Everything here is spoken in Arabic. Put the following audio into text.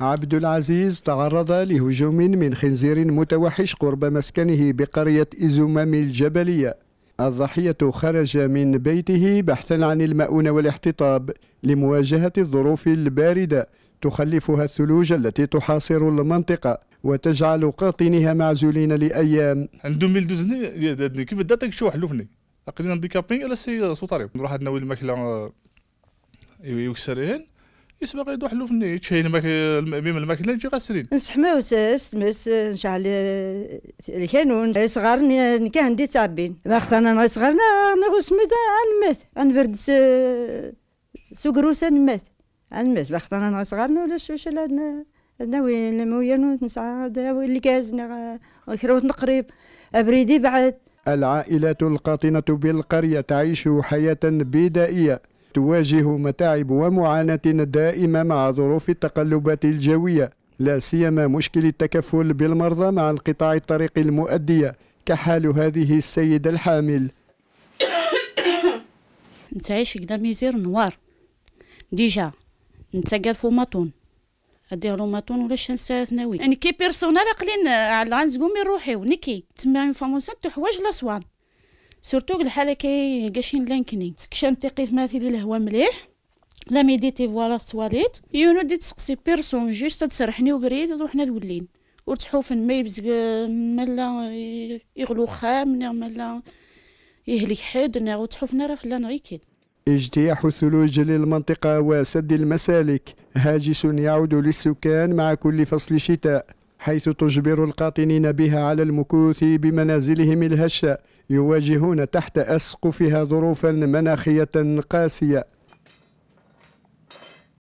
عبد العزيز تعرض لهجوم من خنزير متوحش قرب مسكنه بقرية إزمام الجبلية الضحية خرج من بيته بحثا عن المؤونة والاحتطاب لمواجهة الظروف الباردة تخلفها الثلوج التي تحاصر المنطقة وتجعل قاطنها معزولين لأيام عندهم كيف أقلنا سي نروح الماكلة آه، يكسرين باغي يدوح له فني تشهي الميم الماكله تجي غسرين نسحمو استمس نشعل اه، الكانون صغار كان عندي تعبين ما خطانا صغار انا سميت نمات نبرد سوكروس نمات نمات ما خطانا صغار ولا شوش لا ناوي المويان نسعى داوي اللي كازنا كروت نقريب ابريدي بعد العائلة القاطنة بالقرية تعيش حياة بدائية تواجه متاعب ومعاناة دائمة مع ظروف التقلبات الجوية لا سيما مشكل التكفل بالمرضى مع انقطاع الطريق المؤدية كحال هذه السيدة الحامل نتعيش كدا ميزير نوار ديجا نتاقى فوماتون ادير ماطون ولا شنسا ثانوي يعني كي بيرسونال قليل على من روحي ونكي تما فورماسيون تحواج لاصوان سورتو الحاله كي قاشين لانكني كشام تقيت ماثلي الهوا مليح لا ميديتي فوالا تواليت يونو دي تسقسي بيرسون جوست تسرحني وبريد روحنا دولين ورتحوفن ما يبزق ملا يغلو خام ملا يهلك حد ناغ وتحوفنا راه فلان غي كيد اجتياح الثلوج للمنطقة وسد المسالك هاجس يعود للسكان مع كل فصل شتاء حيث تجبر القاطنين بها على المكوث بمنازلهم الهشة يواجهون تحت أسقفها ظروفا مناخية قاسية